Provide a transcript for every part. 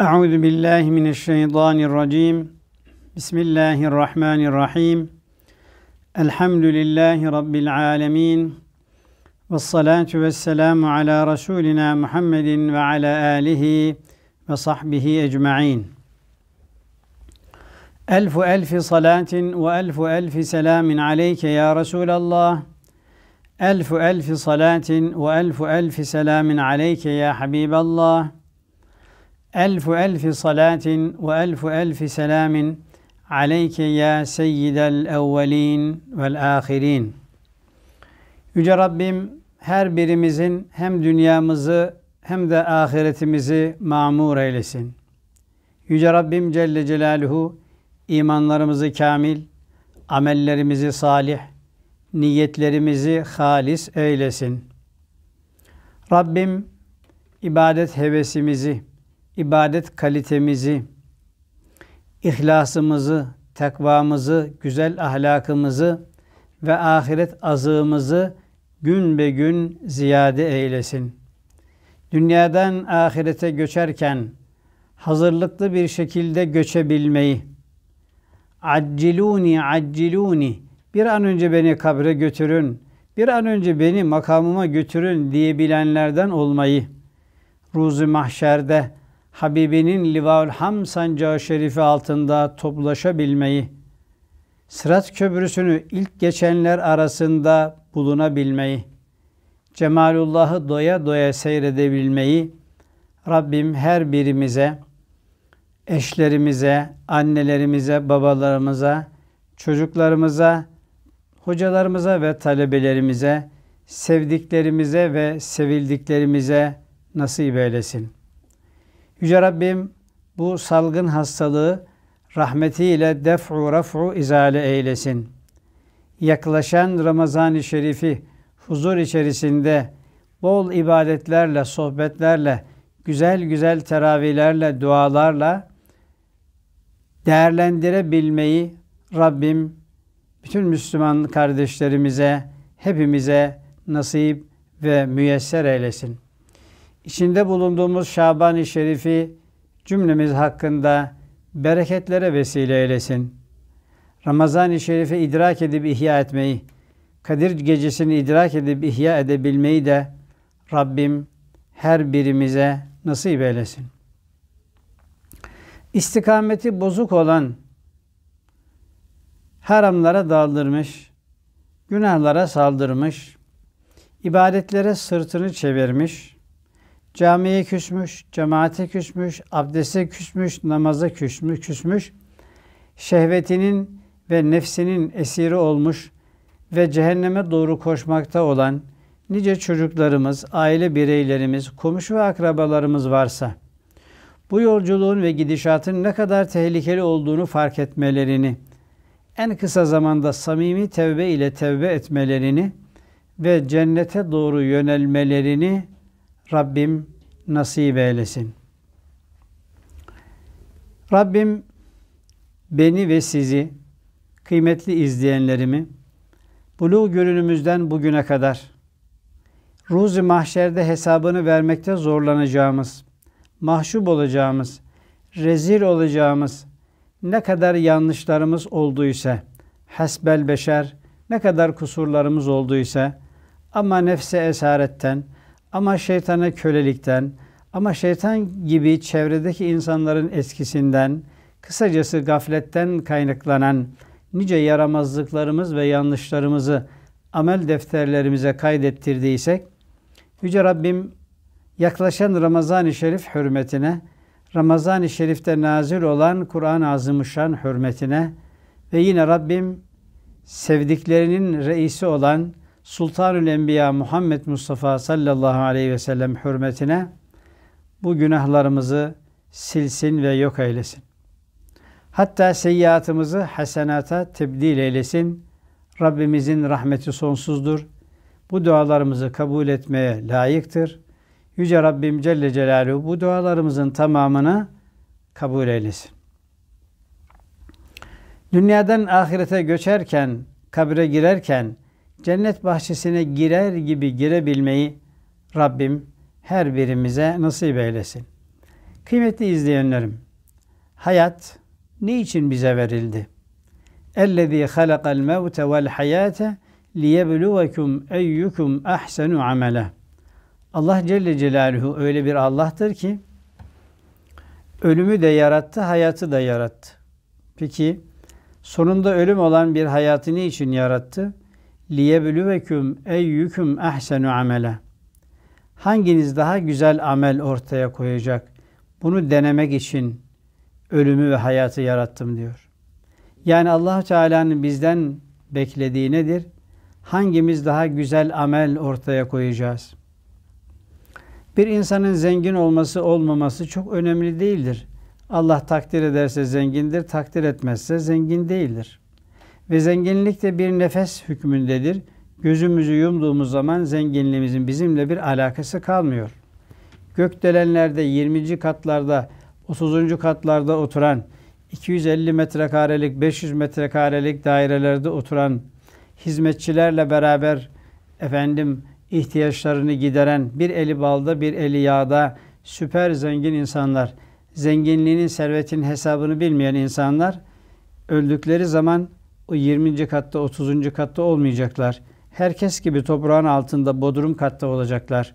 أعوذ بالله من الشيطان الرجيم بسم الله الرحمن الرحيم الحمد لله رب العالمين والصلاة والسلام على رسولنا محمد وعلى آله وصحبه أجمعين ألف ألف صلاة وألف ألف سلام عليك يا رسول الله ألف ألف صلاة وألف ألف سلام عليك يا حبيب الله Elfu elfi salatin ve elfu elfi selamin aleyke ya seyyidel evvelin vel ahirin. Yüce Rabbim her birimizin hem dünyamızı hem de ahiretimizi mamur eylesin. Yüce Rabbim Celle Celaluhu imanlarımızı kamil, amellerimizi salih, niyetlerimizi halis eylesin. Rabbim ibadet hevesimizi, ibadet kalitemizi, ihlasımızı, takvamızı, güzel ahlakımızı ve ahiret azığımızı gün be gün ziyade eylesin. Dünyadan ahirete göçerken hazırlıklı bir şekilde göçebilmeyi, acciluni acciluni bir an önce beni kabre götürün, bir an önce beni makamıma götürün diyebilenlerden olmayı, ruzu mahşerde Habibinin Livaül Ham sancağı şerifi altında toplaşabilmeyi, Sırat Köprüsü'nü ilk geçenler arasında bulunabilmeyi, Cemalullah'ı doya doya seyredebilmeyi Rabbim her birimize, eşlerimize, annelerimize, babalarımıza, çocuklarımıza, hocalarımıza ve talebelerimize, sevdiklerimize ve sevildiklerimize nasip eylesin. Yüce Rabbim bu salgın hastalığı rahmetiyle def'u raf'u izale eylesin. Yaklaşan Ramazan-ı Şerif'i huzur içerisinde bol ibadetlerle, sohbetlerle, güzel güzel teravihlerle, dualarla değerlendirebilmeyi Rabbim bütün Müslüman kardeşlerimize, hepimize nasip ve müyesser eylesin. İçinde bulunduğumuz Şaban-ı Şerif'i cümlemiz hakkında bereketlere vesile eylesin. Ramazan-ı Şerif'i idrak edip ihya etmeyi, Kadir gecesini idrak edip ihya edebilmeyi de Rabbim her birimize nasip eylesin. İstikameti bozuk olan haramlara daldırmış, günahlara saldırmış, ibadetlere sırtını çevirmiş, Camiye küsmüş, cemaate küsmüş, abdese küsmüş, namaza küsmüş, küsmüş. Şehvetinin ve nefsinin esiri olmuş ve cehenneme doğru koşmakta olan nice çocuklarımız, aile bireylerimiz, komşu ve akrabalarımız varsa bu yolculuğun ve gidişatın ne kadar tehlikeli olduğunu fark etmelerini, en kısa zamanda samimi tevbe ile tevbe etmelerini ve cennete doğru yönelmelerini Rabbim nasip eylesin. Rabbim beni ve sizi kıymetli izleyenlerimi buluğ görünümüzden bugüne kadar Ruzi mahşerde hesabını vermekte zorlanacağımız, mahcup olacağımız, rezil olacağımız ne kadar yanlışlarımız olduysa, hasbel beşer ne kadar kusurlarımız olduysa ama nefse esaretten, ama şeytana kölelikten, ama şeytan gibi çevredeki insanların eskisinden, kısacası gafletten kaynaklanan nice yaramazlıklarımız ve yanlışlarımızı amel defterlerimize kaydettirdiysek, Yüce Rabbim yaklaşan Ramazan-ı Şerif hürmetine, Ramazan-ı Şerif'te nazil olan Kur'an-ı Azimuşşan hürmetine ve yine Rabbim sevdiklerinin reisi olan Sultanül Enbiya Muhammed Mustafa sallallahu aleyhi ve sellem hürmetine bu günahlarımızı silsin ve yok eylesin. Hatta seyyiatımızı hasenata tebdil eylesin. Rabbimizin rahmeti sonsuzdur. Bu dualarımızı kabul etmeye layıktır. Yüce Rabbim Celle Celaluhu bu dualarımızın tamamını kabul eylesin. Dünyadan ahirete göçerken, kabre girerken, cennet bahçesine girer gibi girebilmeyi Rabbim her birimize nasip eylesin. Kıymetli izleyenlerim, hayat ne için bize verildi? اَلَّذ۪ي خَلَقَ الْمَوْتَ وَالْحَيَاةَ لِيَبْلُوَكُمْ اَيُّكُمْ اَحْسَنُ amela. Allah Celle Celaluhu öyle bir Allah'tır ki ölümü de yarattı, hayatı da yarattı. Peki sonunda ölüm olan bir hayatı ne için yarattı? liyebülüveküm eyyüküm ehsenu amele. Hanginiz daha güzel amel ortaya koyacak? Bunu denemek için ölümü ve hayatı yarattım diyor. Yani Allah Teala'nın bizden beklediği nedir? Hangimiz daha güzel amel ortaya koyacağız? Bir insanın zengin olması olmaması çok önemli değildir. Allah takdir ederse zengindir, takdir etmezse zengin değildir. Ve zenginlik de bir nefes hükmündedir. Gözümüzü yumduğumuz zaman zenginliğimizin bizimle bir alakası kalmıyor. Gökdelenlerde, 20. katlarda, 30. katlarda oturan, 250 metrekarelik, 500 metrekarelik dairelerde oturan, hizmetçilerle beraber efendim ihtiyaçlarını gideren bir eli balda bir eli yağda süper zengin insanlar, zenginliğinin servetin hesabını bilmeyen insanlar öldükleri zaman o 20. katta, 30. katta olmayacaklar. Herkes gibi toprağın altında bodrum katta olacaklar.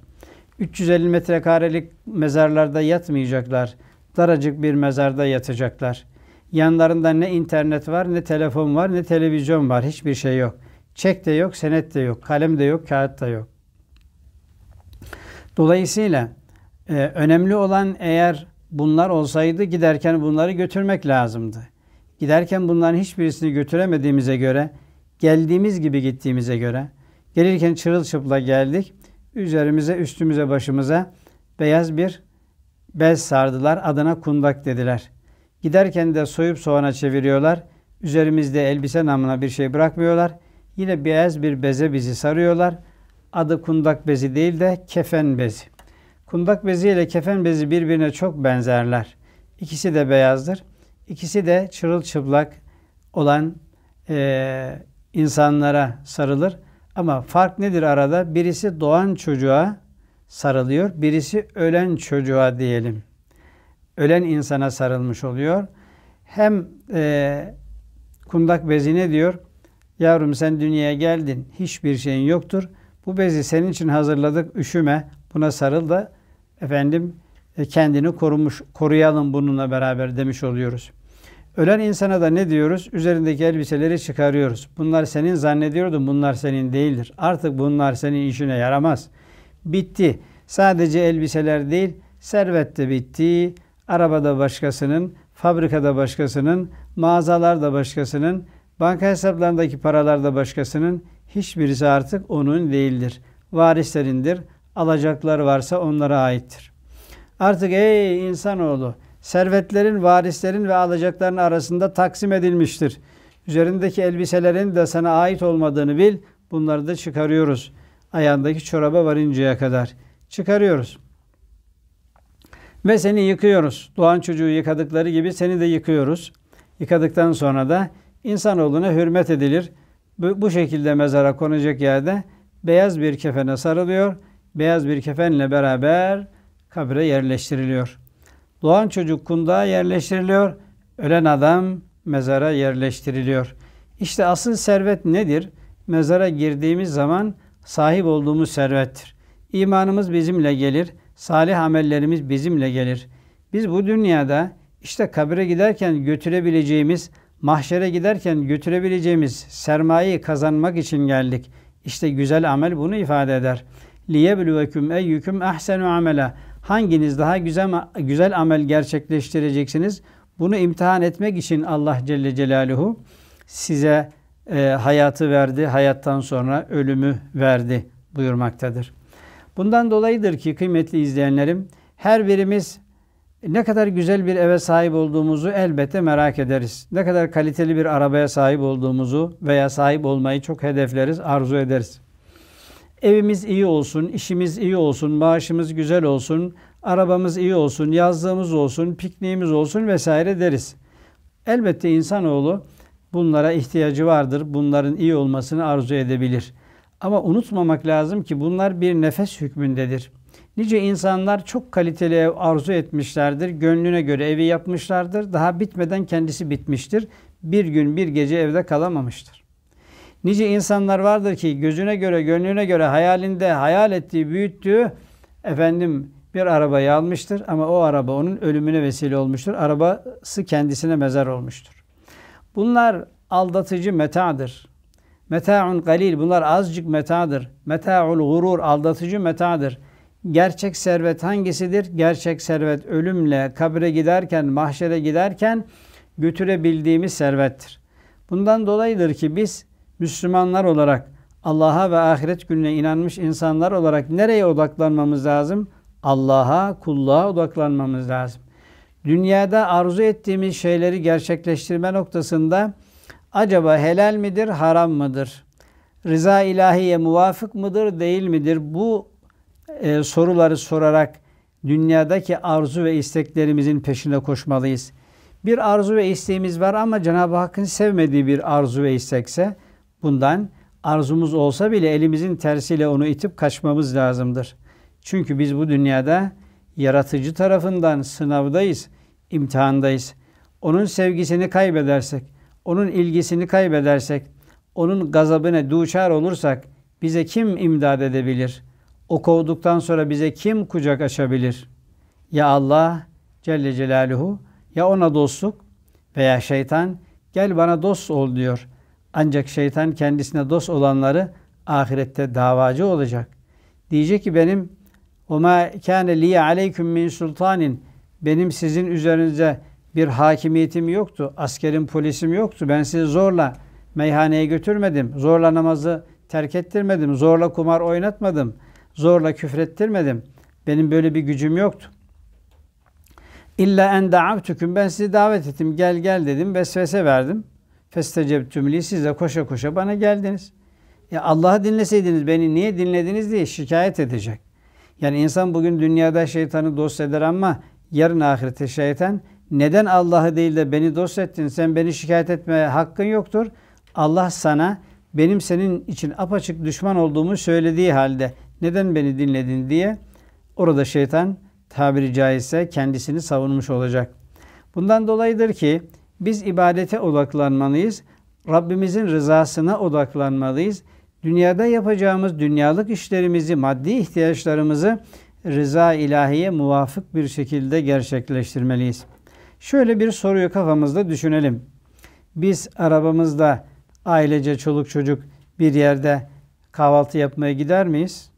350 metrekarelik mezarlarda yatmayacaklar. Daracık bir mezarda yatacaklar. Yanlarında ne internet var, ne telefon var, ne televizyon var. Hiçbir şey yok. Çek de yok, senet de yok, kalem de yok, kağıt da yok. Dolayısıyla e, önemli olan eğer bunlar olsaydı giderken bunları götürmek lazımdı. Giderken bunların hiçbirisini götüremediğimize göre, geldiğimiz gibi gittiğimize göre, gelirken çırılçıpla geldik, üzerimize, üstümüze, başımıza beyaz bir bez sardılar, adına kundak dediler. Giderken de soyup soğana çeviriyorlar, üzerimizde elbise namına bir şey bırakmıyorlar, yine beyaz bir beze bizi sarıyorlar. Adı kundak bezi değil de kefen bezi. Kundak bezi ile kefen bezi birbirine çok benzerler. İkisi de beyazdır. İkisi de çırılçıplak olan e, insanlara sarılır. Ama fark nedir arada? Birisi doğan çocuğa sarılıyor, birisi ölen çocuğa diyelim. Ölen insana sarılmış oluyor. Hem e, kundak bezine diyor, yavrum sen dünyaya geldin, hiçbir şeyin yoktur. Bu bezi senin için hazırladık, üşüme, buna sarıl da efendim e, kendini korumuş, koruyalım bununla beraber demiş oluyoruz. Ölen insana da ne diyoruz? Üzerindeki elbiseleri çıkarıyoruz. Bunlar senin zannediyordun, bunlar senin değildir. Artık bunlar senin işine yaramaz. Bitti. Sadece elbiseler değil, servet de bitti. Arabada başkasının, fabrikada başkasının, mağazalarda başkasının, banka hesaplarındaki paralarda başkasının hiçbirisi artık onun değildir. Varislerindir. Alacaklar varsa onlara aittir. Artık ey insanoğlu servetlerin, varislerin ve alacakların arasında taksim edilmiştir. Üzerindeki elbiselerin de sana ait olmadığını bil, bunları da çıkarıyoruz. Ayağındaki çoraba varıncaya kadar çıkarıyoruz. Ve seni yıkıyoruz. Doğan çocuğu yıkadıkları gibi seni de yıkıyoruz. Yıkadıktan sonra da insanoğluna hürmet edilir. Bu, bu şekilde mezara konacak yerde beyaz bir kefene sarılıyor. Beyaz bir kefenle beraber kabre yerleştiriliyor.'' Doğan çocuk kundağa yerleştiriliyor, ölen adam mezara yerleştiriliyor. İşte asıl servet nedir? Mezara girdiğimiz zaman sahip olduğumuz servettir. İmanımız bizimle gelir, salih amellerimiz bizimle gelir. Biz bu dünyada işte kabire giderken götürebileceğimiz, mahşere giderken götürebileceğimiz sermayeyi kazanmak için geldik. İşte güzel amel bunu ifade eder. لِيَبْلُوَكُمْ اَيُّكُمْ اَحْسَنُ عَمَلًا Hanginiz daha güzel, güzel amel gerçekleştireceksiniz? Bunu imtihan etmek için Allah Celle Celaluhu size e, hayatı verdi, hayattan sonra ölümü verdi buyurmaktadır. Bundan dolayıdır ki kıymetli izleyenlerim, her birimiz ne kadar güzel bir eve sahip olduğumuzu elbette merak ederiz. Ne kadar kaliteli bir arabaya sahip olduğumuzu veya sahip olmayı çok hedefleriz, arzu ederiz. Evimiz iyi olsun, işimiz iyi olsun, maaşımız güzel olsun, arabamız iyi olsun, yazlığımız olsun, pikniğimiz olsun vesaire deriz. Elbette insanoğlu bunlara ihtiyacı vardır. Bunların iyi olmasını arzu edebilir. Ama unutmamak lazım ki bunlar bir nefes hükmündedir. Nice insanlar çok kaliteli ev arzu etmişlerdir. Gönlüne göre evi yapmışlardır. Daha bitmeden kendisi bitmiştir. Bir gün bir gece evde kalamamıştır. Nice insanlar vardır ki gözüne göre, gönlüne göre, hayalinde hayal ettiği, büyüttüğü efendim bir arabayı almıştır ama o araba onun ölümüne vesile olmuştur. Arabası kendisine mezar olmuştur. Bunlar aldatıcı metadır. Meta'un galil bunlar azıcık metadır. Meta'ul gurur aldatıcı metadır. Gerçek servet hangisidir? Gerçek servet ölümle kabre giderken, mahşere giderken götürebildiğimiz servettir. Bundan dolayıdır ki biz Müslümanlar olarak Allah'a ve ahiret gününe inanmış insanlar olarak nereye odaklanmamız lazım? Allah'a, kulluğa odaklanmamız lazım. Dünyada arzu ettiğimiz şeyleri gerçekleştirme noktasında acaba helal midir, haram mıdır? Rıza ilahiye muvafık mıdır, değil midir? Bu e, soruları sorarak dünyadaki arzu ve isteklerimizin peşinde koşmalıyız. Bir arzu ve isteğimiz var ama Cenab-ı Hakk'ın sevmediği bir arzu ve istekse Bundan arzumuz olsa bile elimizin tersiyle onu itip kaçmamız lazımdır. Çünkü biz bu dünyada yaratıcı tarafından sınavdayız, imtihandayız. Onun sevgisini kaybedersek, onun ilgisini kaybedersek, onun gazabına duçar olursak bize kim imdad edebilir? O kovduktan sonra bize kim kucak açabilir? Ya Allah Celle Celaluhu ya ona dostluk veya şeytan gel bana dost ol diyor.'' Ancak şeytan kendisine dost olanları ahirette davacı olacak. Diyecek ki benim o ma kâne li aleyküm min sultanin benim sizin üzerinize bir hakimiyetim yoktu. Askerim, polisim yoktu. Ben sizi zorla meyhaneye götürmedim. Zorla namazı terk ettirmedim. Zorla kumar oynatmadım. Zorla küfrettirmedim. Benim böyle bir gücüm yoktu. İlla en da'avtüküm ben sizi davet ettim. Gel gel dedim. Vesvese verdim. Festecebtümli siz de koşa koşa bana geldiniz. Ya Allah'ı dinleseydiniz beni niye dinlediniz diye şikayet edecek. Yani insan bugün dünyada şeytanı dost eder ama yarın ahirete şeytan neden Allah'ı değil de beni dost ettin sen beni şikayet etmeye hakkın yoktur. Allah sana benim senin için apaçık düşman olduğumu söylediği halde neden beni dinledin diye orada şeytan tabiri caizse kendisini savunmuş olacak. Bundan dolayıdır ki biz ibadete odaklanmalıyız. Rabbimizin rızasına odaklanmalıyız. Dünyada yapacağımız dünyalık işlerimizi, maddi ihtiyaçlarımızı rıza ilahiye muvafık bir şekilde gerçekleştirmeliyiz. Şöyle bir soruyu kafamızda düşünelim. Biz arabamızda ailece çoluk çocuk bir yerde kahvaltı yapmaya gider miyiz?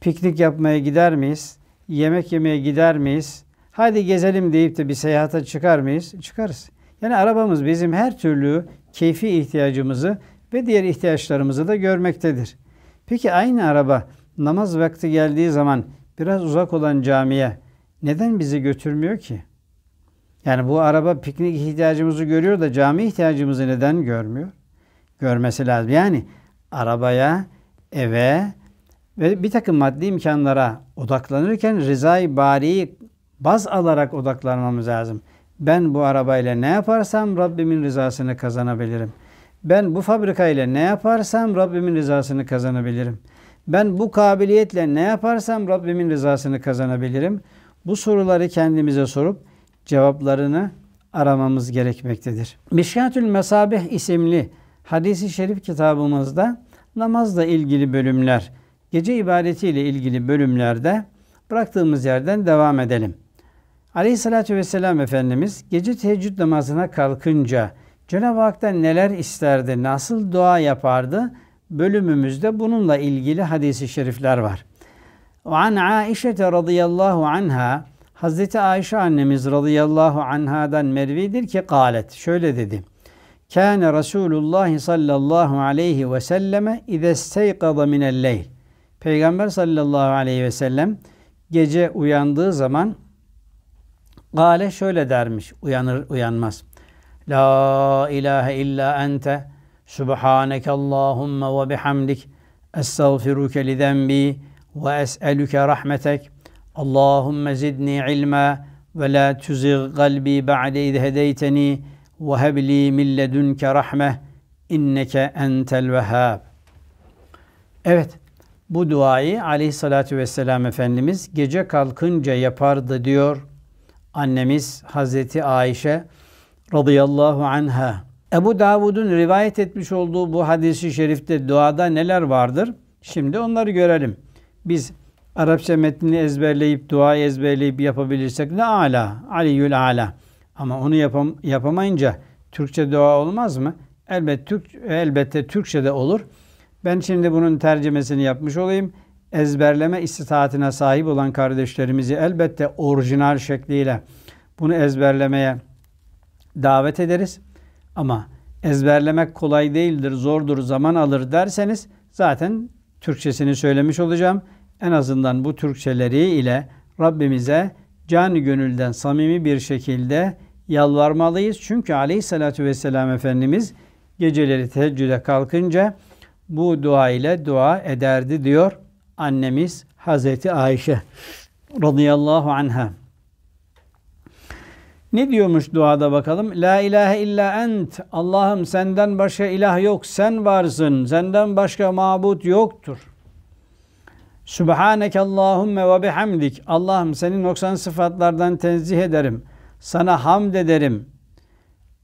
Piknik yapmaya gider miyiz? Yemek yemeye gider miyiz? Hadi gezelim deyip de bir seyahate çıkar mıyız? Çıkarız. Yani arabamız bizim her türlü keyfi ihtiyacımızı ve diğer ihtiyaçlarımızı da görmektedir. Peki aynı araba namaz vakti geldiği zaman biraz uzak olan camiye neden bizi götürmüyor ki? Yani bu araba piknik ihtiyacımızı görüyor da cami ihtiyacımızı neden görmüyor? Görmesi lazım. Yani arabaya, eve ve bir takım maddi imkanlara odaklanırken rızayı bari baz alarak odaklanmamız lazım. Ben bu arabayla ne yaparsam Rabbimin rızasını kazanabilirim. Ben bu fabrikayla ne yaparsam Rabbimin rızasını kazanabilirim. Ben bu kabiliyetle ne yaparsam Rabbimin rızasını kazanabilirim. Bu soruları kendimize sorup cevaplarını aramamız gerekmektedir. Mişkatül Mesabih isimli hadisi şerif kitabımızda namazla ilgili bölümler, gece ibadetiyle ilgili bölümlerde bıraktığımız yerden devam edelim. Aleyhissalatü vesselam Efendimiz gece teheccüd namazına kalkınca Cenab-ı Hak'tan neler isterdi, nasıl dua yapardı bölümümüzde bununla ilgili hadisi şerifler var. An Aişe radıyallahu anha Hazreti Ayşe annemiz radıyallahu anhadan mervidir ki galet şöyle dedi. Kâne Resulullah sallallahu aleyhi ve selleme ize steykada minel leyl. Peygamber sallallahu aleyhi ve sellem gece uyandığı zaman Gale şöyle dermiş uyanır uyanmaz. La ilahe illa ente subhaneke Allahumma ve bihamdik estağfiruke li zenbi ve es'elüke rahmetek Allahumma zidni ilma ve la tuzigh kalbi ba'de iz hedeyteni ve hebli min ledünke rahmeh inneke entel vehhab. Evet, bu duayı aleyhissalatü vesselam Efendimiz gece kalkınca yapardı diyor annemiz Hazreti Ayşe radıyallahu anha. Ebu Davud'un rivayet etmiş olduğu bu hadisi şerifte duada neler vardır? Şimdi onları görelim. Biz Arapça metnini ezberleyip, duayı ezberleyip yapabilirsek ne ala, aliyül ala. Ama onu yapam yapamayınca Türkçe dua olmaz mı? Elbet Türk, elbette de olur. Ben şimdi bunun tercemesini yapmış olayım ezberleme istitatine sahip olan kardeşlerimizi elbette orijinal şekliyle bunu ezberlemeye davet ederiz. Ama ezberlemek kolay değildir, zordur, zaman alır derseniz zaten Türkçesini söylemiş olacağım. En azından bu Türkçeleri ile Rabbimize canı gönülden samimi bir şekilde yalvarmalıyız. Çünkü aleyhissalatü vesselam Efendimiz geceleri teheccüde kalkınca bu dua ile dua ederdi diyor annemiz Hazreti Ayşe radıyallahu anha. Ne diyormuş duada bakalım? La ilahe illa ent. Allah'ım senden başka ilah yok. Sen varsın. Senden başka mabut yoktur. Sübhaneke Allahümme ve bihamdik. Allah'ım senin noksan sıfatlardan tenzih ederim. Sana hamd ederim.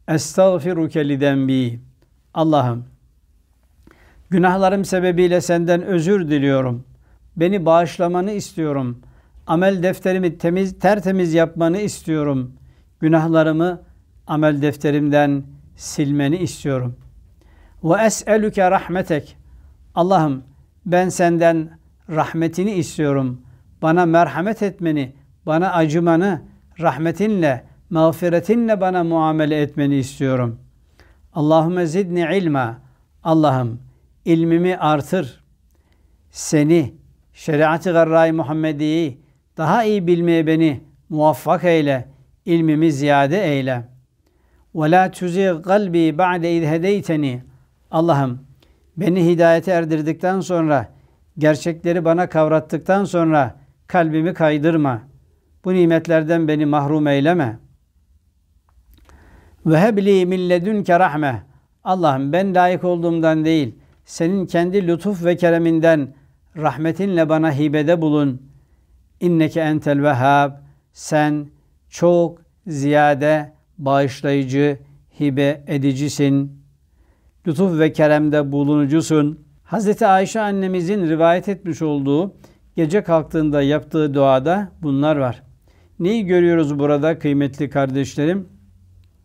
Estağfiruke lidembi. Allah'ım günahlarım sebebiyle senden özür diliyorum.'' Beni bağışlamanı istiyorum. Amel defterimi temiz, tertemiz yapmanı istiyorum. Günahlarımı amel defterimden silmeni istiyorum. Ve es'elüke rahmetek. Allah'ım ben senden rahmetini istiyorum. Bana merhamet etmeni, bana acımanı, rahmetinle, mağfiretinle bana muamele etmeni istiyorum. Allahümme zidni ilma. Allah'ım ilmimi artır. Seni, şeriatı garra-i Muhammediye'yi daha iyi bilmeye beni muvaffak eyle, ilmimi ziyade eyle. Ve la tuzigh kalbi ba'de iz hedeyteni. Allah'ım beni hidayete erdirdikten sonra, gerçekleri bana kavrattıktan sonra kalbimi kaydırma. Bu nimetlerden beni mahrum eyleme. Ve hebli milledün ledünke rahme. Allah'ım ben layık olduğumdan değil, senin kendi lütuf ve kereminden Rahmetinle bana hibede bulun. İnneke entel vehhab. Sen çok ziyade bağışlayıcı, hibe edicisin. Lütuf ve keremde bulunucusun. Hz. Ayşe annemizin rivayet etmiş olduğu gece kalktığında yaptığı duada bunlar var. Neyi görüyoruz burada kıymetli kardeşlerim?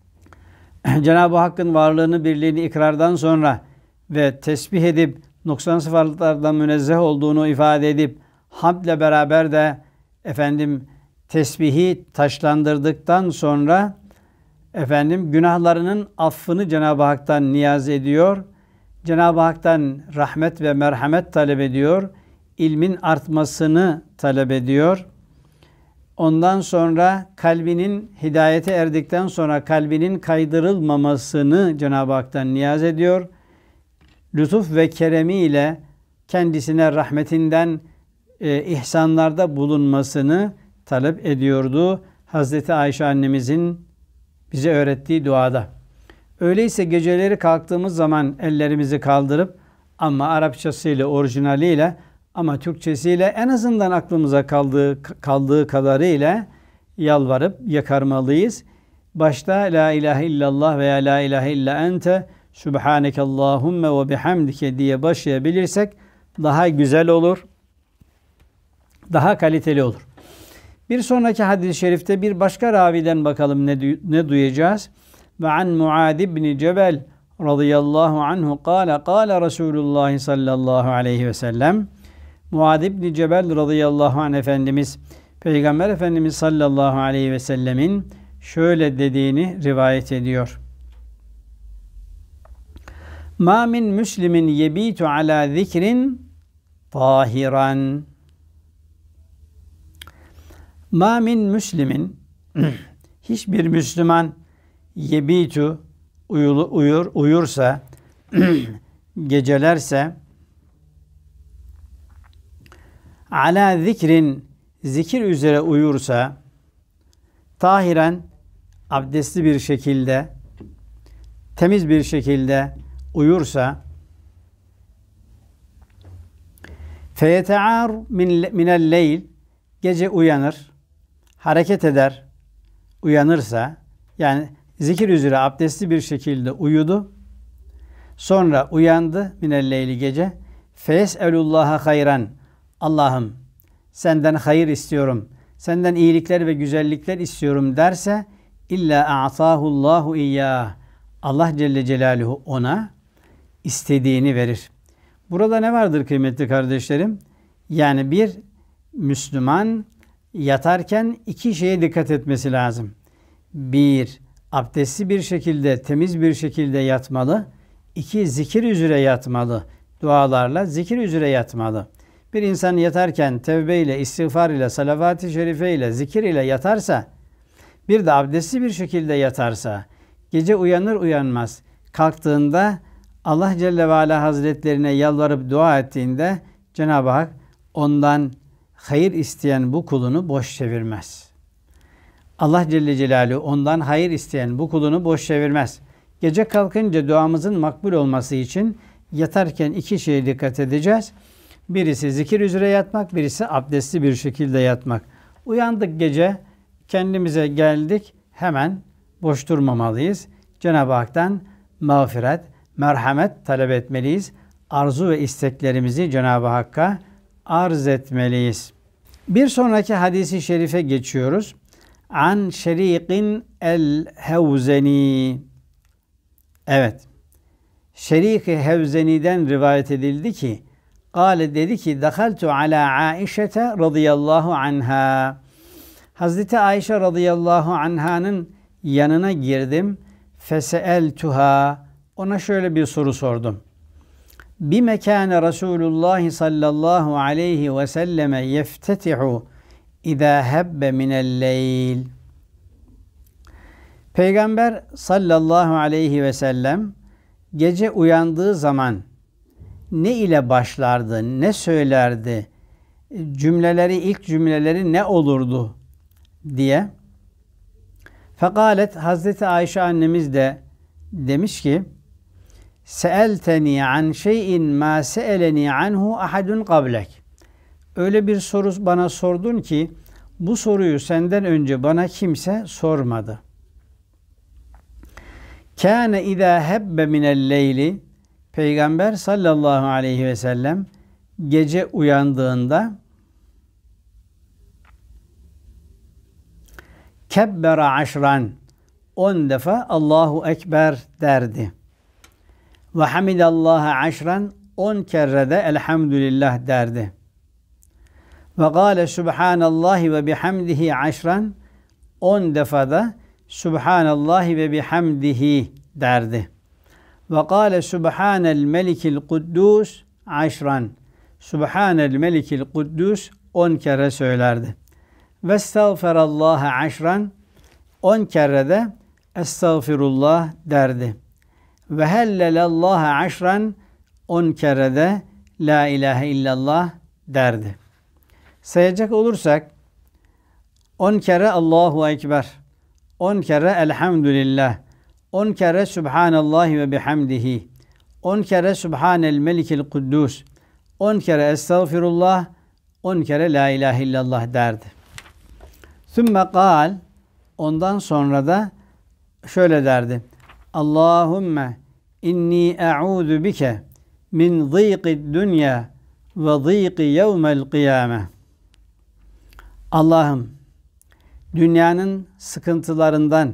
Cenab-ı Hakk'ın varlığını, birliğini ikrardan sonra ve tesbih edip noksan sıfatlardan münezzeh olduğunu ifade edip hamdle beraber de efendim tesbihi taşlandırdıktan sonra efendim günahlarının affını Cenab-ı Hak'tan niyaz ediyor. Cenab-ı Hak'tan rahmet ve merhamet talep ediyor. ilmin artmasını talep ediyor. Ondan sonra kalbinin hidayete erdikten sonra kalbinin kaydırılmamasını Cenab-ı Hak'tan niyaz ediyor.'' lütuf ve keremiyle kendisine rahmetinden e, ihsanlarda bulunmasını talep ediyordu Hazreti Ayşe annemizin bize öğrettiği duada. Öyleyse geceleri kalktığımız zaman ellerimizi kaldırıp ama Arapçasıyla orijinaliyle ama Türkçesiyle en azından aklımıza kaldığı kaldığı kadarıyla yalvarıp yakarmalıyız. Başta la ilahe illallah veya la ilahe illa ente Sübhaneke Allahümme ve bihamdike diye başlayabilirsek daha güzel olur. Daha kaliteli olur. Bir sonraki hadis-i şerifte bir başka raviden bakalım ne, ne duyacağız. Ve an Muad ibn Cebel radıyallahu anhu kâle kâle Resulullah sallallahu aleyhi ve sellem Muad ibn Cebel radıyallahu anh Efendimiz Peygamber Efendimiz sallallahu aleyhi ve sellemin şöyle dediğini rivayet ediyor. Ma min müslimin yebitu ala zikrin tahiran. Ma min müslimin hiçbir Müslüman yebitu uyulu, uyur, uyursa gecelerse ala zikrin zikir üzere uyursa tahiren abdestli bir şekilde temiz bir şekilde uyursa feyete'ar min minel leyl gece uyanır, hareket eder, uyanırsa yani zikir üzere abdestli bir şekilde uyudu. Sonra uyandı minel leyli gece. Fes elullaha hayran. Allah'ım senden hayır istiyorum. Senden iyilikler ve güzellikler istiyorum derse illa a'tahullahu iyyah. Allah Celle Celaluhu ona istediğini verir. Burada ne vardır kıymetli kardeşlerim? Yani bir Müslüman yatarken iki şeye dikkat etmesi lazım. Bir, abdestli bir şekilde, temiz bir şekilde yatmalı. İki, zikir üzere yatmalı. Dualarla zikir üzere yatmalı. Bir insan yatarken tevbe ile, istiğfar ile, salavat-ı şerife ile, zikir ile yatarsa, bir de abdestli bir şekilde yatarsa, gece uyanır uyanmaz kalktığında Allah Celle ve Ala Hazretlerine yalvarıp dua ettiğinde Cenab-ı Hak ondan hayır isteyen bu kulunu boş çevirmez. Allah Celle Celaluhu ondan hayır isteyen bu kulunu boş çevirmez. Gece kalkınca duamızın makbul olması için yatarken iki şeye dikkat edeceğiz. Birisi zikir üzere yatmak, birisi abdestli bir şekilde yatmak. Uyandık gece, kendimize geldik, hemen boş durmamalıyız. Cenab-ı Hak'tan mağfiret, merhamet talep etmeliyiz. Arzu ve isteklerimizi Cenab-ı Hakk'a arz etmeliyiz. Bir sonraki hadisi şerife geçiyoruz. An şeriqin el Hevzeni. Evet. Şerik-i Hevzeni'den rivayet edildi ki Kale dedi ki Dekaltu ala Aişete radıyallahu anha. Hazreti Ayşe radıyallahu anha'nın yanına girdim. Feseeltuha ona şöyle bir soru sordum. Bir mekane Resulullah sallallahu aleyhi ve selleme yeftetihu İza hebbe minel leyl. Peygamber sallallahu aleyhi ve sellem gece uyandığı zaman ne ile başlardı, ne söylerdi, cümleleri, ilk cümleleri ne olurdu diye. Fekalet Hazreti Ayşe annemiz de demiş ki Seelteni an şeyin ma seeleni anhu ahadun qablek. Öyle bir soru bana sordun ki bu soruyu senden önce bana kimse sormadı. Kâne idâ hebbe minel leyli Peygamber sallallahu aleyhi ve sellem gece uyandığında kebbera aşran on defa Allahu Ekber derdi ve hamidallaha aşran on kere de elhamdülillah derdi. Ve gâle subhanallahi ve bihamdihi aşran on defada subhanallahi ve bihamdihi derdi. Ve gâle subhanel melikil kuddus aşran subhanel melikil kuddus on kere söylerdi. Ve estağferallaha aşran on kere de estağfirullah derdi.'' Ve hellelallaha aşran on kere de la ilahe illallah derdi. Sayacak olursak on kere Allahu Ekber, on kere Elhamdülillah, on kere Subhanallah ve bihamdihi, on kere Subhanel Melikil Kuddus, on kere Estağfirullah, on kere La ilahe illallah derdi. Sümme kal, ondan sonra da şöyle derdi. Allahümme inni e'udu bike min zîqid dünya ve zîqi yevmel kıyame. Allah'ım dünyanın sıkıntılarından,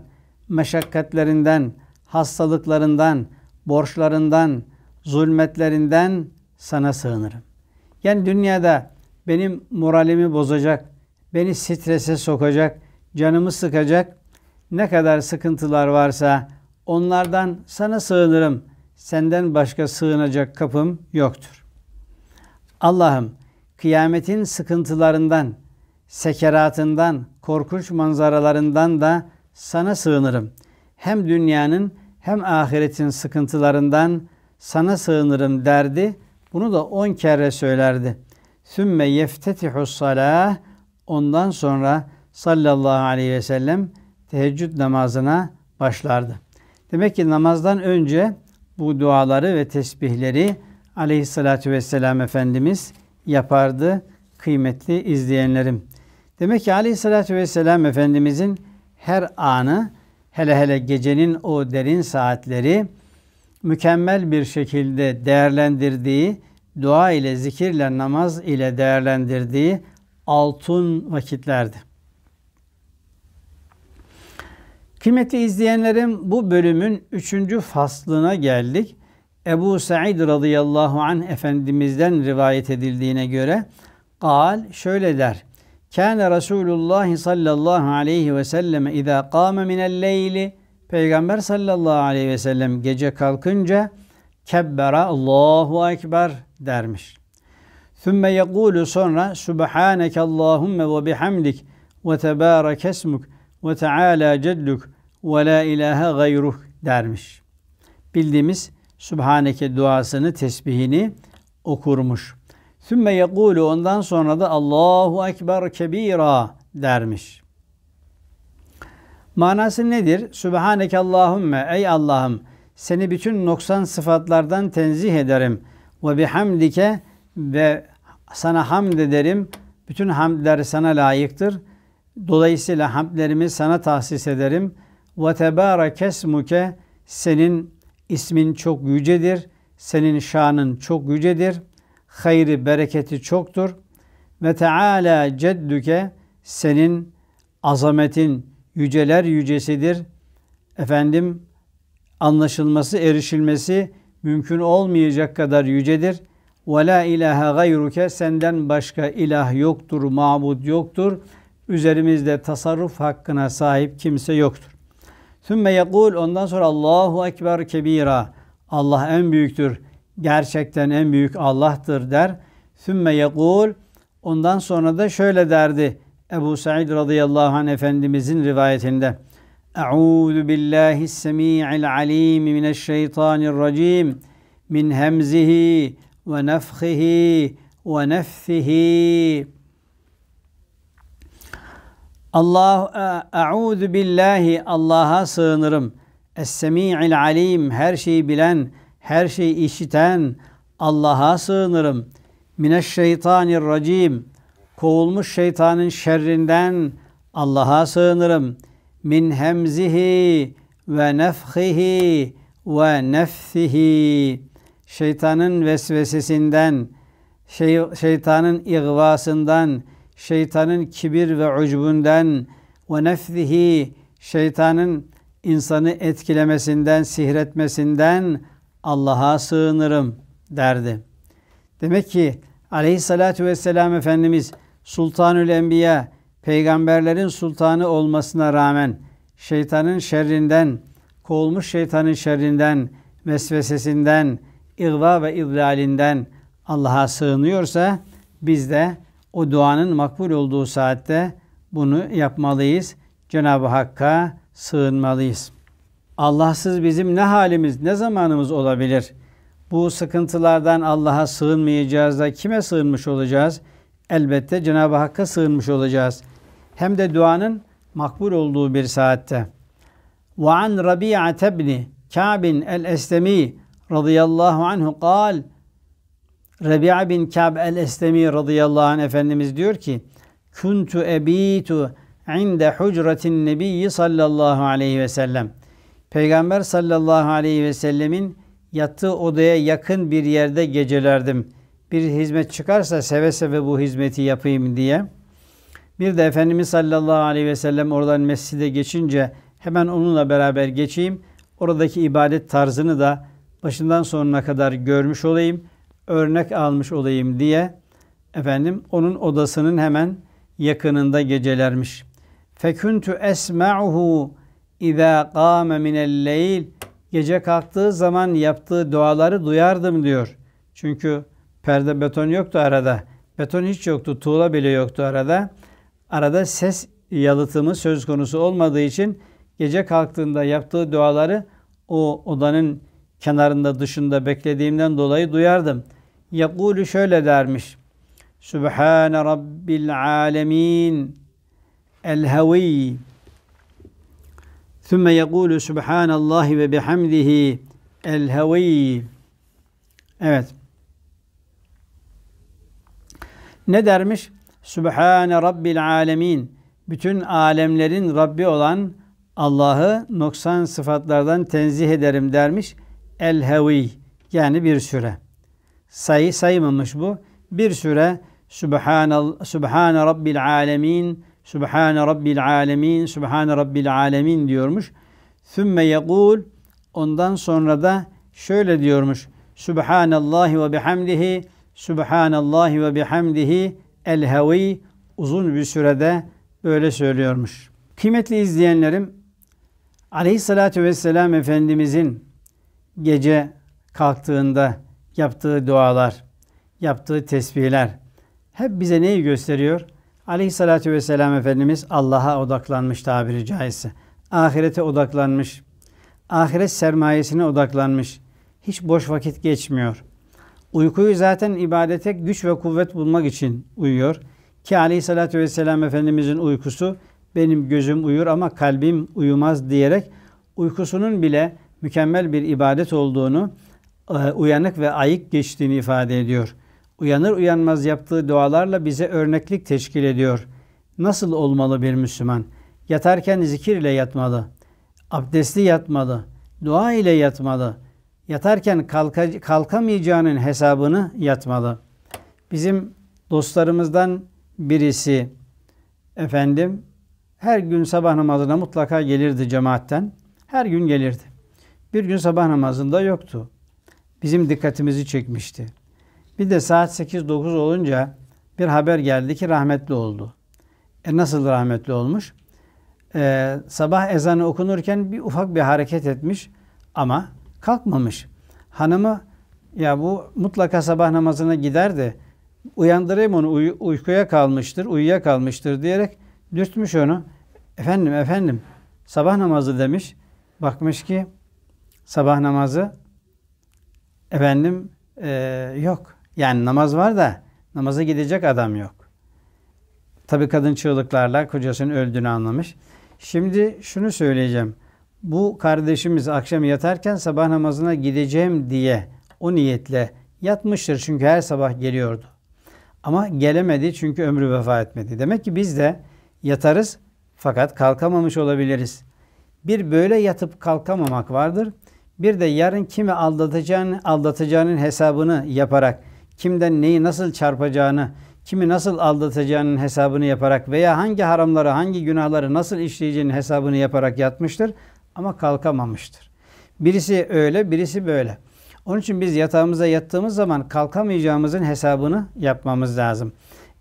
meşakkatlerinden, hastalıklarından, borçlarından, zulmetlerinden sana sığınırım. Yani dünyada benim moralimi bozacak, beni strese sokacak, canımı sıkacak ne kadar sıkıntılar varsa, Onlardan sana sığınırım. Senden başka sığınacak kapım yoktur. Allah'ım kıyametin sıkıntılarından, sekeratından, korkunç manzaralarından da sana sığınırım. Hem dünyanın hem ahiretin sıkıntılarından sana sığınırım derdi. Bunu da on kere söylerdi. Sümme yeftetihu salah. Ondan sonra sallallahu aleyhi ve sellem teheccüd namazına başlardı. Demek ki namazdan önce bu duaları ve tesbihleri aleyhissalatü vesselam Efendimiz yapardı kıymetli izleyenlerim. Demek ki aleyhissalatü vesselam Efendimizin her anı hele hele gecenin o derin saatleri mükemmel bir şekilde değerlendirdiği, dua ile, zikirle, namaz ile değerlendirdiği altın vakitlerdi. Kıymetli izleyenlerim bu bölümün 3. faslına geldik. Ebu Sa'id radıyallahu an Efendimiz'den rivayet edildiğine göre kal şöyle der. Kâne Resulullah sallallahu aleyhi ve sellem izâ kâme minel leyli Peygamber sallallahu aleyhi ve sellem gece kalkınca kebbera Allahu Ekber dermiş. Sümme yekulu sonra Subhaneke Allahümme ve bihamdik ve tebârek esmuk ve teâlâ cedduk ve la ilahe gayruh dermiş. Bildiğimiz Sübhaneke duasını, tesbihini okurmuş. Sümme yekulu ondan sonra da Allahu Ekber kebira dermiş. Manası nedir? Sübhaneke Allahümme ey Allah'ım seni bütün noksan sıfatlardan tenzih ederim. Ve bihamdike ve sana hamd ederim. Bütün hamdler sana layıktır. Dolayısıyla hamdlerimi sana tahsis ederim. Ve tebarekesmuke senin ismin çok yücedir. Senin şanın çok yücedir. Hayri bereketi çoktur. Ve teala ceddüke senin azametin yüceler yücesidir. Efendim anlaşılması, erişilmesi mümkün olmayacak kadar yücedir. Ve la ilahe gayruke senden başka ilah yoktur, mabud yoktur. Üzerimizde tasarruf hakkına sahip kimse yoktur. Sümme yekul ondan sonra Allahu Ekber kebira. Allah en büyüktür. Gerçekten en büyük Allah'tır der. Sümme yekul ondan sonra da şöyle derdi. Ebu Said radıyallahu anh Efendimizin rivayetinde. Euzu billahi semi'il alim mineşşeytanirracim min hemzihi ve nefhihi ve nefsihi Allah e, auzu billahi Allah'a sığınırım. Es-Semi'il Alim her şeyi bilen, her şeyi işiten Allah'a sığınırım. Mineş Mineşşeytanirracim kovulmuş şeytanın şerrinden Allah'a sığınırım. Min hemzihi ve nefhihi ve nefsihi şeytanın vesvesesinden şey, şeytanın igvasından şeytanın kibir ve ucbünden ve nefzihi şeytanın insanı etkilemesinden, sihretmesinden Allah'a sığınırım derdi. Demek ki aleyhissalatü vesselam Efendimiz Sultanül Enbiya, peygamberlerin sultanı olmasına rağmen şeytanın şerrinden, kovulmuş şeytanın şerrinden, vesvesesinden, ihva ve idlalinden Allah'a sığınıyorsa biz de o duanın makbul olduğu saatte bunu yapmalıyız. Cenab-ı Hakk'a sığınmalıyız. Allahsız bizim ne halimiz, ne zamanımız olabilir? Bu sıkıntılardan Allah'a sığınmayacağız da kime sığınmış olacağız? Elbette Cenab-ı Hakk'a sığınmış olacağız. Hem de duanın makbul olduğu bir saatte. وَعَنْ ربيعة بْنِ كعب الأسلمي رَضِيَ الله عَنْهُ قال: Rebi'a bin Kab el-Eslemi radıyallahu anh Efendimiz diyor ki Kuntu ebitu inde hucratin nebiyyi sallallahu aleyhi ve sellem. Peygamber sallallahu aleyhi ve sellemin yattığı odaya yakın bir yerde gecelerdim. Bir hizmet çıkarsa seve seve bu hizmeti yapayım diye. Bir de Efendimiz sallallahu aleyhi ve sellem oradan mescide geçince hemen onunla beraber geçeyim. Oradaki ibadet tarzını da başından sonuna kadar görmüş olayım.'' örnek almış olayım diye efendim onun odasının hemen yakınında gecelermiş. Fekuntu esma'uhu izâ qâme minel-leyl gece kalktığı zaman yaptığı duaları duyardım diyor. Çünkü perde beton yoktu arada. Beton hiç yoktu, tuğla bile yoktu arada. Arada ses yalıtımı söz konusu olmadığı için gece kalktığında yaptığı duaları o odanın kenarında dışında beklediğimden dolayı duyardım. Yakulu şöyle dermiş. Sübhane Rabbil alemin el havi Thumma yakulu Subhanallahi ve bihamdihi el havi Evet. Ne dermiş? Sübhane Rabbil alemin. Bütün alemlerin Rabbi olan Allah'ı noksan sıfatlardan tenzih ederim dermiş. El-Hevi yani bir süre sayı saymamış bu. Bir süre Subhanal Subhane Rabbil Alemin, Subhane Rabbil Alemin, Subhane Rabbil Alemin diyormuş. Sümme yekul ondan sonra da şöyle diyormuş. Subhanallah ve bihamdihi, Subhanallah ve bihamdihi el-havi uzun bir sürede böyle söylüyormuş. Kıymetli izleyenlerim, Aleyhissalatü Vesselam Efendimizin gece kalktığında yaptığı dualar, yaptığı tesbihler hep bize neyi gösteriyor? Aleyhissalatü vesselam Efendimiz Allah'a odaklanmış tabiri caizse. Ahirete odaklanmış. Ahiret sermayesine odaklanmış. Hiç boş vakit geçmiyor. Uykuyu zaten ibadete güç ve kuvvet bulmak için uyuyor. Ki aleyhissalatü vesselam Efendimizin uykusu benim gözüm uyur ama kalbim uyumaz diyerek uykusunun bile mükemmel bir ibadet olduğunu e, uyanık ve ayık geçtiğini ifade ediyor. Uyanır uyanmaz yaptığı dualarla bize örneklik teşkil ediyor. Nasıl olmalı bir Müslüman? Yatarken zikir ile yatmalı. Abdestli yatmalı. Dua ile yatmalı. Yatarken kalka, kalkamayacağının hesabını yatmalı. Bizim dostlarımızdan birisi efendim her gün sabah namazına mutlaka gelirdi cemaatten. Her gün gelirdi. Bir gün sabah namazında yoktu bizim dikkatimizi çekmişti. Bir de saat 8-9 olunca bir haber geldi ki rahmetli oldu. E nasıl rahmetli olmuş? Ee, sabah ezanı okunurken bir ufak bir hareket etmiş ama kalkmamış. Hanımı ya bu mutlaka sabah namazına gider de uyandırayım onu uy- uykuya kalmıştır, uyuya kalmıştır diyerek dürtmüş onu. Efendim efendim sabah namazı demiş. Bakmış ki sabah namazı efendim e, yok. Yani namaz var da namaza gidecek adam yok. Tabi kadın çığlıklarla kocasının öldüğünü anlamış. Şimdi şunu söyleyeceğim. Bu kardeşimiz akşam yatarken sabah namazına gideceğim diye o niyetle yatmıştır. Çünkü her sabah geliyordu. Ama gelemedi çünkü ömrü vefa etmedi. Demek ki biz de yatarız fakat kalkamamış olabiliriz. Bir böyle yatıp kalkamamak vardır. Bir de yarın kimi aldatacağını, aldatacağının hesabını yaparak, kimden neyi nasıl çarpacağını, kimi nasıl aldatacağının hesabını yaparak veya hangi haramları, hangi günahları nasıl işleyeceğinin hesabını yaparak yatmıştır ama kalkamamıştır. Birisi öyle, birisi böyle. Onun için biz yatağımıza yattığımız zaman kalkamayacağımızın hesabını yapmamız lazım.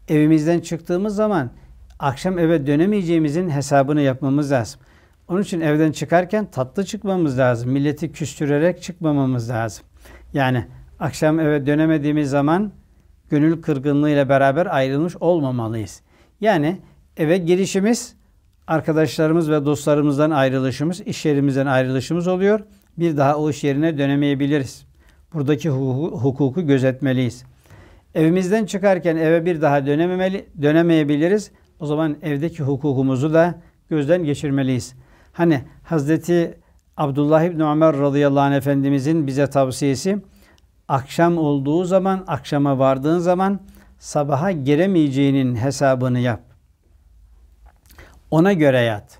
Evimizden çıktığımız zaman akşam eve dönemeyeceğimizin hesabını yapmamız lazım. Onun için evden çıkarken tatlı çıkmamız lazım. Milleti küstürerek çıkmamamız lazım. Yani akşam eve dönemediğimiz zaman gönül kırgınlığıyla beraber ayrılmış olmamalıyız. Yani eve girişimiz arkadaşlarımız ve dostlarımızdan ayrılışımız, iş yerimizden ayrılışımız oluyor. Bir daha o iş yerine dönemeyebiliriz. Buradaki hukuku gözetmeliyiz. Evimizden çıkarken eve bir daha dönememeli, dönemeyebiliriz. O zaman evdeki hukukumuzu da gözden geçirmeliyiz. Hani Hazreti Abdullah İbni Ömer radıyallahu anh Efendimizin bize tavsiyesi akşam olduğu zaman, akşama vardığın zaman sabaha giremeyeceğinin hesabını yap. Ona göre yat.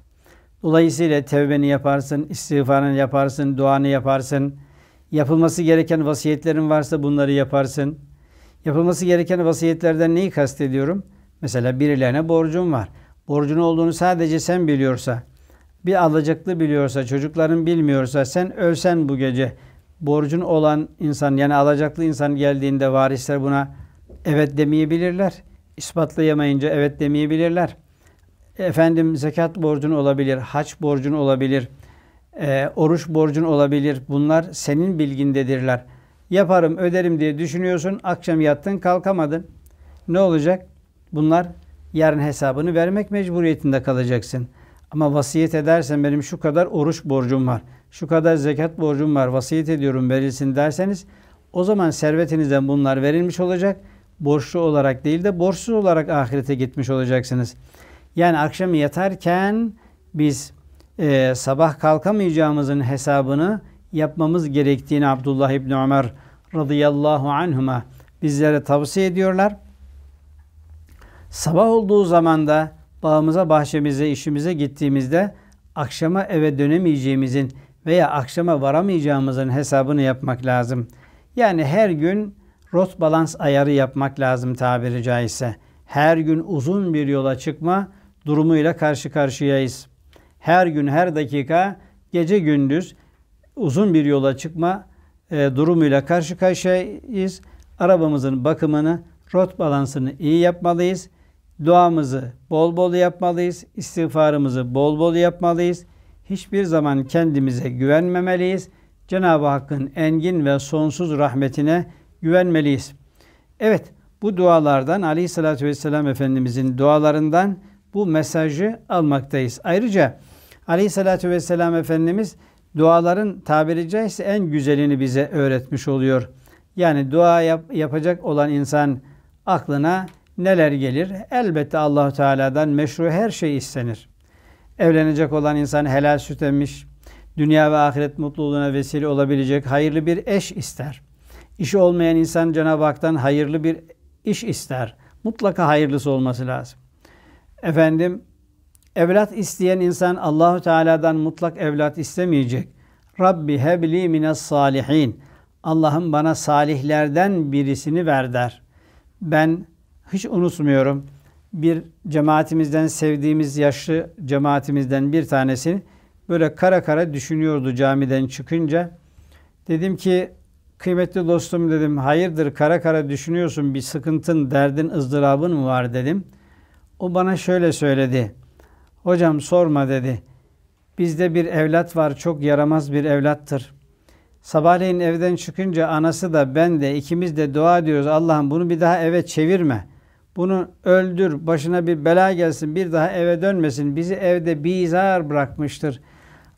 Dolayısıyla tevbeni yaparsın, istiğfarını yaparsın, duanı yaparsın. Yapılması gereken vasiyetlerin varsa bunları yaparsın. Yapılması gereken vasiyetlerden neyi kastediyorum? Mesela birilerine borcun var. Borcun olduğunu sadece sen biliyorsa, bir alacaklı biliyorsa, çocukların bilmiyorsa sen ölsen bu gece borcun olan insan yani alacaklı insan geldiğinde varisler buna evet demeyebilirler. İspatlayamayınca evet demeyebilirler. Efendim zekat borcun olabilir, haç borcun olabilir, e, oruç borcun olabilir. Bunlar senin bilgindedirler. Yaparım, öderim diye düşünüyorsun. Akşam yattın, kalkamadın. Ne olacak? Bunlar yarın hesabını vermek mecburiyetinde kalacaksın.'' Ama vasiyet edersen benim şu kadar oruç borcum var, şu kadar zekat borcum var, vasiyet ediyorum verilsin derseniz o zaman servetinizden bunlar verilmiş olacak. Borçlu olarak değil de borçsuz olarak ahirete gitmiş olacaksınız. Yani akşam yatarken biz e, sabah kalkamayacağımızın hesabını yapmamız gerektiğini Abdullah İbni Ömer radıyallahu anhuma bizlere tavsiye ediyorlar. Sabah olduğu zaman da bağımıza, bahçemize, işimize gittiğimizde akşama eve dönemeyeceğimizin veya akşama varamayacağımızın hesabını yapmak lazım. Yani her gün rot balans ayarı yapmak lazım tabiri caizse. Her gün uzun bir yola çıkma durumuyla karşı karşıyayız. Her gün, her dakika, gece gündüz uzun bir yola çıkma e, durumuyla karşı karşıyayız. Arabamızın bakımını, rot balansını iyi yapmalıyız duamızı bol bol yapmalıyız, istiğfarımızı bol bol yapmalıyız. Hiçbir zaman kendimize güvenmemeliyiz. Cenab-ı Hakk'ın engin ve sonsuz rahmetine güvenmeliyiz. Evet, bu dualardan Ali sallallahu vesselam efendimizin dualarından bu mesajı almaktayız. Ayrıca Ali sallallahu vesselam efendimiz duaların tabiri caizse en güzelini bize öğretmiş oluyor. Yani dua yap, yapacak olan insan aklına neler gelir? Elbette Allahu Teala'dan meşru her şey istenir. Evlenecek olan insan helal süt emmiş, dünya ve ahiret mutluluğuna vesile olabilecek hayırlı bir eş ister. İşi olmayan insan Cenab-ı Hak'tan hayırlı bir iş ister. Mutlaka hayırlısı olması lazım. Efendim, evlat isteyen insan Allahu Teala'dan mutlak evlat istemeyecek. Rabbi hebli mines salihin. Allah'ım bana salihlerden birisini ver der. Ben hiç unutmuyorum. Bir cemaatimizden sevdiğimiz yaşlı cemaatimizden bir tanesi böyle kara kara düşünüyordu camiden çıkınca. Dedim ki kıymetli dostum dedim hayırdır kara kara düşünüyorsun bir sıkıntın, derdin, ızdırabın mı var dedim. O bana şöyle söyledi. Hocam sorma dedi. Bizde bir evlat var çok yaramaz bir evlattır. Sabahleyin evden çıkınca anası da ben de ikimiz de dua ediyoruz Allah'ım bunu bir daha eve çevirme. Bunu öldür, başına bir bela gelsin, bir daha eve dönmesin, bizi evde bizar bırakmıştır.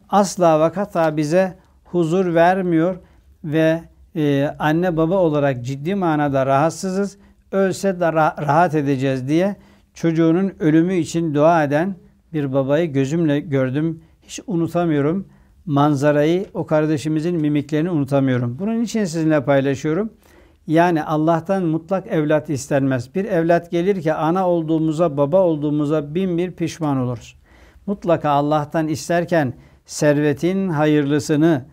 Asla ve hatta bize huzur vermiyor ve e, anne baba olarak ciddi manada rahatsızız. Ölse de ra- rahat edeceğiz diye çocuğunun ölümü için dua eden bir babayı gözümle gördüm. Hiç unutamıyorum. Manzarayı, o kardeşimizin mimiklerini unutamıyorum. Bunun için sizinle paylaşıyorum. Yani Allah'tan mutlak evlat istenmez. Bir evlat gelir ki ana olduğumuza, baba olduğumuza bin bir pişman oluruz. Mutlaka Allah'tan isterken servetin hayırlısını,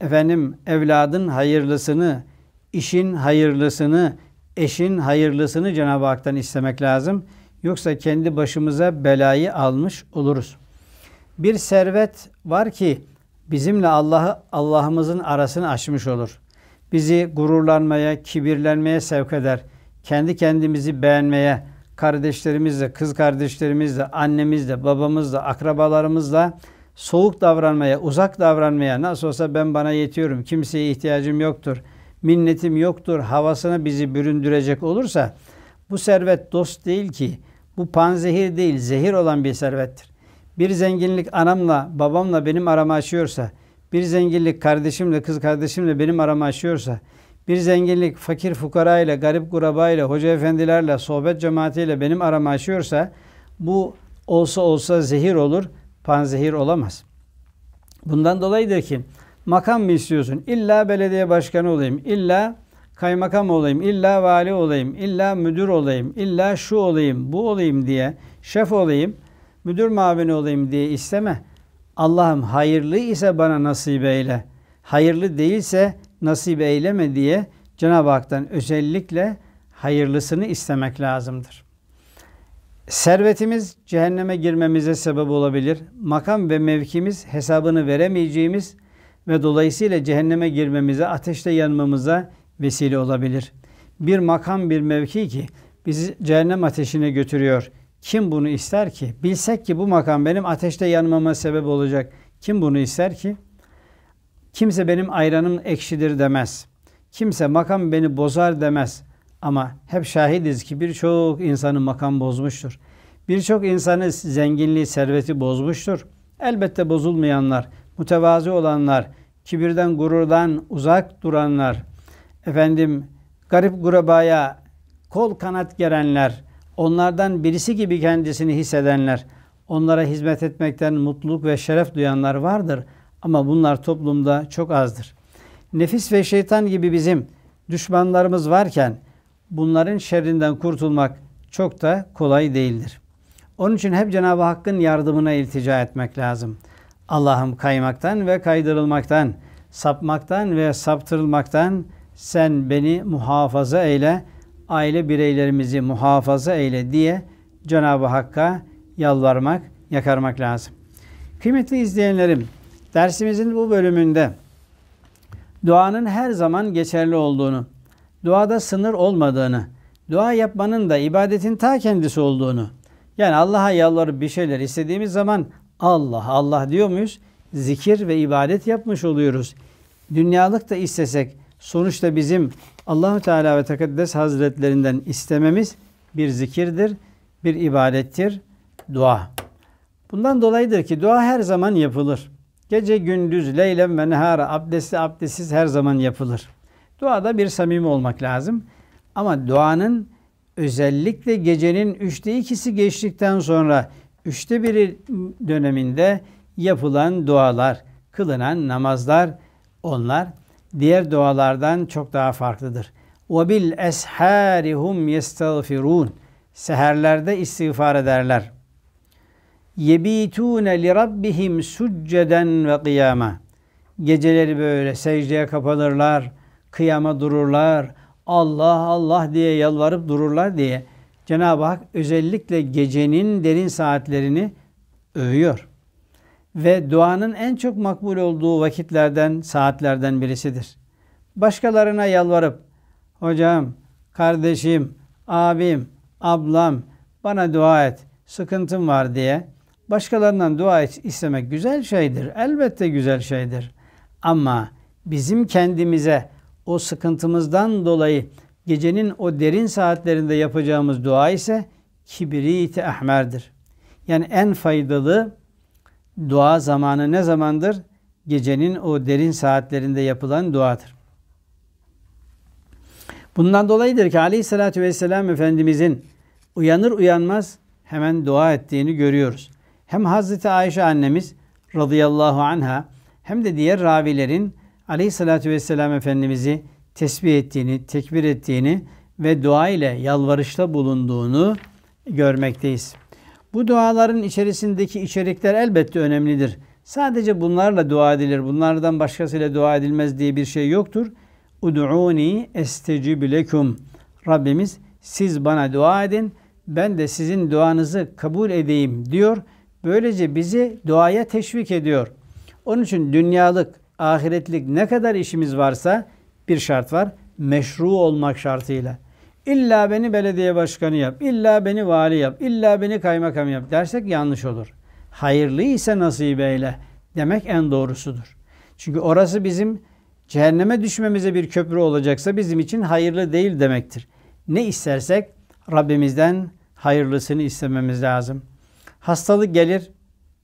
efendim evladın hayırlısını, işin hayırlısını, eşin hayırlısını Cenab-ı Hak'tan istemek lazım. Yoksa kendi başımıza belayı almış oluruz. Bir servet var ki bizimle Allah'ı Allah'ımızın arasını açmış olur bizi gururlanmaya, kibirlenmeye sevk eder. Kendi kendimizi beğenmeye, kardeşlerimizle, kız kardeşlerimizle, annemizle, babamızla, akrabalarımızla soğuk davranmaya, uzak davranmaya, nasıl olsa ben bana yetiyorum, kimseye ihtiyacım yoktur, minnetim yoktur havasına bizi büründürecek olursa bu servet dost değil ki, bu panzehir değil, zehir olan bir servettir. Bir zenginlik anamla, babamla benim aramı açıyorsa, bir zenginlik kardeşimle, kız kardeşimle benim aramı aşıyorsa, bir zenginlik fakir fukara ile, garip kuraba ile, hoca efendilerle, sohbet cemaatiyle benim aramı aşıyorsa, bu olsa olsa zehir olur, panzehir olamaz. Bundan dolayıdır ki makam mı istiyorsun? İlla belediye başkanı olayım, illa kaymakam olayım, illa vali olayım, illa müdür olayım, illa şu olayım, bu olayım diye, şef olayım, müdür mavini olayım diye isteme. Allah'ım hayırlı ise bana nasip eyle. Hayırlı değilse nasip eyleme diye Cenab-ı Hak'tan özellikle hayırlısını istemek lazımdır. Servetimiz cehenneme girmemize sebep olabilir. Makam ve mevkimiz hesabını veremeyeceğimiz ve dolayısıyla cehenneme girmemize, ateşte yanmamıza vesile olabilir. Bir makam, bir mevki ki bizi cehennem ateşine götürüyor. Kim bunu ister ki? Bilsek ki bu makam benim ateşte yanmama sebep olacak. Kim bunu ister ki? Kimse benim ayranım ekşidir demez. Kimse makam beni bozar demez. Ama hep şahidiz ki birçok insanın makam bozmuştur. Birçok insanı zenginliği, serveti bozmuştur. Elbette bozulmayanlar, mütevazi olanlar, kibirden, gururdan uzak duranlar, efendim garip gurabaya kol kanat gerenler, onlardan birisi gibi kendisini hissedenler, onlara hizmet etmekten mutluluk ve şeref duyanlar vardır ama bunlar toplumda çok azdır. Nefis ve şeytan gibi bizim düşmanlarımız varken bunların şerrinden kurtulmak çok da kolay değildir. Onun için hep Cenab-ı Hakk'ın yardımına iltica etmek lazım. Allah'ım kaymaktan ve kaydırılmaktan, sapmaktan ve saptırılmaktan sen beni muhafaza eyle, aile bireylerimizi muhafaza eyle diye Cenab-ı Hakk'a yalvarmak, yakarmak lazım. Kıymetli izleyenlerim, dersimizin bu bölümünde duanın her zaman geçerli olduğunu, duada sınır olmadığını, dua yapmanın da ibadetin ta kendisi olduğunu, yani Allah'a yalvarıp bir şeyler istediğimiz zaman Allah, Allah diyor muyuz? Zikir ve ibadet yapmış oluyoruz. Dünyalık da istesek sonuçta bizim Allahu Teala ve Tekaddes Hazretlerinden istememiz bir zikirdir, bir ibadettir, dua. Bundan dolayıdır ki dua her zaman yapılır. Gece gündüz, leylem ve nehara, abdestli abdestsiz her zaman yapılır. Duada bir samimi olmak lazım. Ama duanın özellikle gecenin üçte ikisi geçtikten sonra üçte biri döneminde yapılan dualar, kılınan namazlar onlar diğer dualardan çok daha farklıdır. Ve bil esharihum yestagfirun. Seherlerde istiğfar ederler. Yebitune li rabbihim succeden ve kıyama. Geceleri böyle secdeye kapanırlar, kıyama dururlar, Allah Allah diye yalvarıp dururlar diye Cenab-ı Hak özellikle gecenin derin saatlerini övüyor ve duanın en çok makbul olduğu vakitlerden, saatlerden birisidir. Başkalarına yalvarıp, hocam, kardeşim, abim, ablam bana dua et, sıkıntım var diye başkalarından dua et istemek güzel şeydir. Elbette güzel şeydir. Ama bizim kendimize o sıkıntımızdan dolayı gecenin o derin saatlerinde yapacağımız dua ise kibrit-i ahmerdir. Yani en faydalı dua zamanı ne zamandır? Gecenin o derin saatlerinde yapılan duadır. Bundan dolayıdır ki aleyhissalatü vesselam Efendimizin uyanır uyanmaz hemen dua ettiğini görüyoruz. Hem Hazreti Ayşe annemiz radıyallahu anha hem de diğer ravilerin aleyhissalatü vesselam Efendimiz'i tesbih ettiğini, tekbir ettiğini ve dua ile yalvarışta bulunduğunu görmekteyiz. Bu duaların içerisindeki içerikler elbette önemlidir. Sadece bunlarla dua edilir. Bunlardan başkasıyla dua edilmez diye bir şey yoktur. Ud'uni estecib lekum. Rabbimiz siz bana dua edin, ben de sizin duanızı kabul edeyim diyor. Böylece bizi duaya teşvik ediyor. Onun için dünyalık, ahiretlik ne kadar işimiz varsa bir şart var. Meşru olmak şartıyla. İlla beni belediye başkanı yap, illa beni vali yap, illa beni kaymakam yap dersek yanlış olur. Hayırlı ise nasip eyle demek en doğrusudur. Çünkü orası bizim cehenneme düşmemize bir köprü olacaksa bizim için hayırlı değil demektir. Ne istersek Rabbimizden hayırlısını istememiz lazım. Hastalık gelir,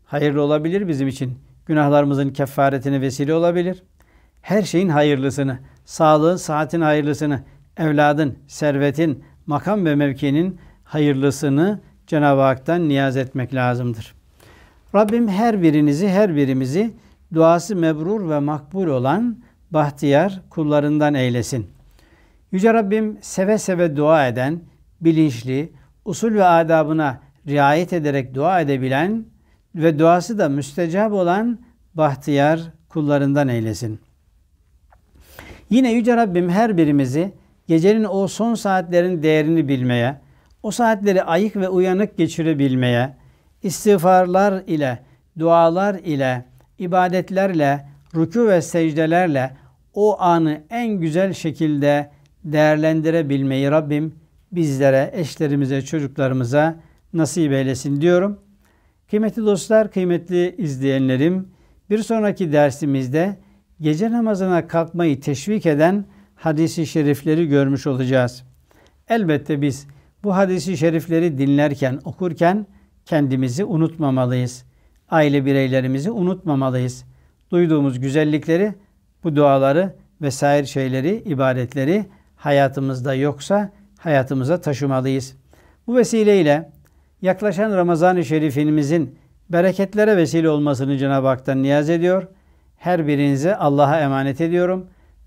hayırlı olabilir bizim için. Günahlarımızın kefaretine vesile olabilir. Her şeyin hayırlısını, sağlığın, saatin hayırlısını, evladın, servetin, makam ve mevkinin hayırlısını Cenab-ı Hak'tan niyaz etmek lazımdır. Rabbim her birinizi, her birimizi duası mebrur ve makbul olan bahtiyar kullarından eylesin. Yüce Rabbim seve seve dua eden, bilinçli, usul ve adabına riayet ederek dua edebilen ve duası da müstecab olan bahtiyar kullarından eylesin. Yine Yüce Rabbim her birimizi gecenin o son saatlerin değerini bilmeye, o saatleri ayık ve uyanık geçirebilmeye, istiğfarlar ile, dualar ile, ibadetlerle, rükû ve secdelerle o anı en güzel şekilde değerlendirebilmeyi Rabbim bizlere, eşlerimize, çocuklarımıza nasip eylesin diyorum. Kıymetli dostlar, kıymetli izleyenlerim, bir sonraki dersimizde gece namazına kalkmayı teşvik eden hadisi şerifleri görmüş olacağız. Elbette biz bu hadisi şerifleri dinlerken, okurken kendimizi unutmamalıyız. Aile bireylerimizi unutmamalıyız. Duyduğumuz güzellikleri, bu duaları vesaire şeyleri, ibadetleri hayatımızda yoksa hayatımıza taşımalıyız. Bu vesileyle yaklaşan Ramazan-ı Şerifimizin bereketlere vesile olmasını Cenab-ı Hak'tan niyaz ediyor. Her birinizi Allah'a emanet ediyorum.''